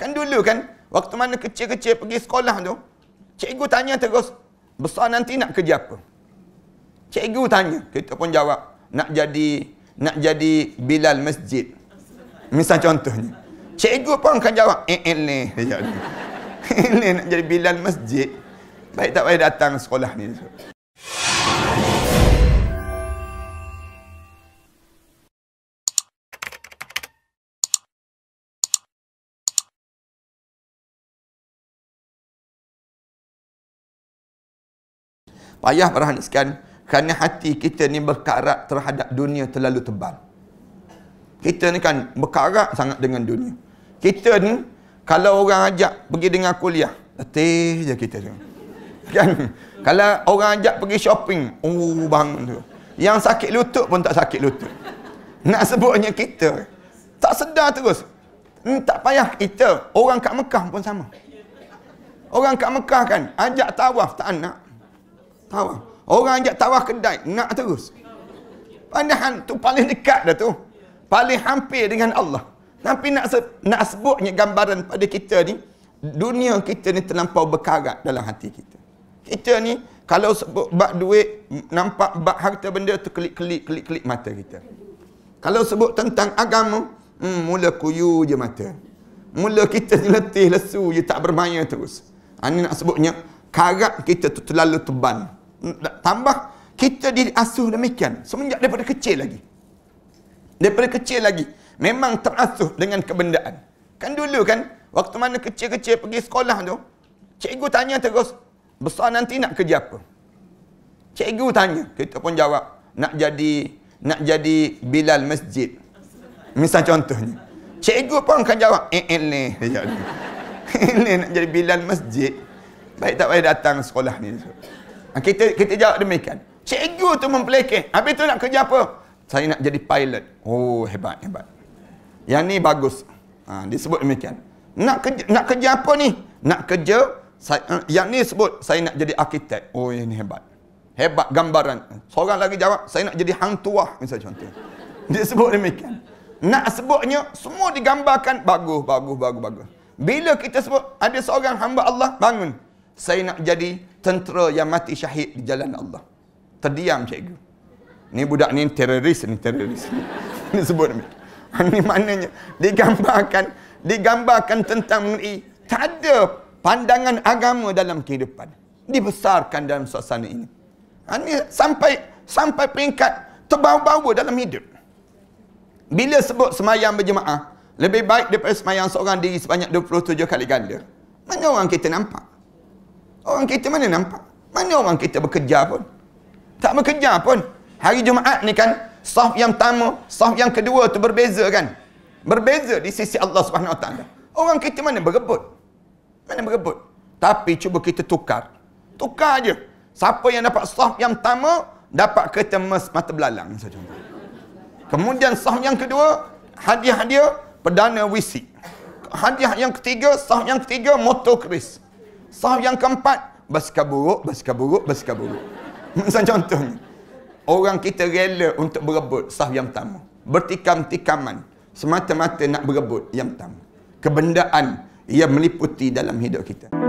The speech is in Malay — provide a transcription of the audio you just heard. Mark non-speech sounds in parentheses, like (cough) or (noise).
Kan dulu kan, waktu mana kecil-kecil pergi sekolah tu, cikgu tanya terus, besar nanti nak kerja apa? Cikgu tanya, kita pun jawab, nak jadi nak jadi Bilal Masjid. Misal contohnya. Cikgu pun akan jawab, eh, eh, ni. (laughs) Eh, ni nak jadi Bilal Masjid. Baik tak baik datang sekolah ni. payah merahaniskan kerana hati kita ni berkarat terhadap dunia terlalu tebal. Kita ni kan berkarat sangat dengan dunia. Kita ni kalau orang ajak pergi dengan kuliah, letih je kita tu. Kan? Kalau orang ajak pergi shopping, oh bangun tu. Yang sakit lutut pun tak sakit lutut. Nak sebutnya kita. Tak sedar terus. Hmm, tak payah kita. Orang kat Mekah pun sama. Orang kat Mekah kan, ajak tawaf tak nak. Tawaf. Orang ajak tawaf kedai, nak terus. Pandahan tu paling dekat dah tu. Paling hampir dengan Allah. Tapi nak se- nak sebutnya gambaran pada kita ni, dunia kita ni terlampau berkarat dalam hati kita. Kita ni kalau sebut bak duit, nampak bak harta benda tu kelik-kelik, kelik-kelik mata kita. Kalau sebut tentang agama, hmm, mula kuyu je mata. Mula kita ni letih, lesu je, tak bermaya terus. Ani ha, nak sebutnya, karat kita tu terlalu tebal tambah kita diasuh demikian semenjak daripada kecil lagi. Daripada kecil lagi memang terasuh dengan kebendaan. Kan dulu kan waktu mana kecil-kecil pergi sekolah tu cikgu tanya terus besar nanti nak kerja apa? Cikgu tanya, kita pun jawab nak jadi nak jadi bilal masjid. Misal contohnya. Cikgu pun akan jawab eh ni. Eh, (laughs) Ini (laughs) eh, nak jadi bilal masjid. Baik tak payah datang sekolah ni. Ah, kita kita jawab demikian. Cikgu tu mempelekeh. Habis tu nak kerja apa? Saya nak jadi pilot. Oh, hebat, hebat. Yang ni bagus. Ha, ah, dia sebut demikian. Nak kerja, nak kerja apa ni? Nak kerja, saya, ah, yang ni sebut, saya nak jadi arkitek. Oh, ini hebat. Hebat gambaran. Seorang lagi jawab, saya nak jadi hang tuah. Misalnya contoh. (laughs) Dia sebut demikian. Nak sebutnya, semua digambarkan. Bagus, bagus, bagus, bagus. Bila kita sebut, ada seorang hamba Allah bangun saya nak jadi tentera yang mati syahid di jalan Allah. Terdiam cikgu. Ni budak ni teroris ni teroris. ni (laughs) sebut ni. Ini (laughs) maknanya digambarkan digambarkan tentang mengenai tak ada pandangan agama dalam kehidupan. Dibesarkan dalam suasana ini. Ini ha, sampai sampai peringkat terbawa-bawa dalam hidup. Bila sebut semayang berjemaah, lebih baik daripada semayang seorang diri sebanyak 27 kali ganda. Mana orang kita nampak? Orang kita mana nampak? Mana orang kita bekerja pun? Tak bekerja pun. Hari Jumaat ni kan, sahab yang pertama, sahab yang kedua tu berbeza kan? Berbeza di sisi Allah SWT. Orang kita mana berebut? Mana berebut? Tapi cuba kita tukar. Tukar je. Siapa yang dapat sahab yang pertama, dapat kereta mes mata belalang. Kemudian sahab yang kedua, hadiah dia, perdana wisi. Hadiah yang ketiga, sahab yang ketiga, motor keris. Sahab yang keempat, bersikap buruk, bersikap buruk, bersikap buruk. (laughs) Macam contohnya, orang kita rela untuk berebut sahab yang pertama. Bertikam-tikaman, semata-mata nak berebut yang pertama. Kebendaan yang meliputi dalam hidup kita.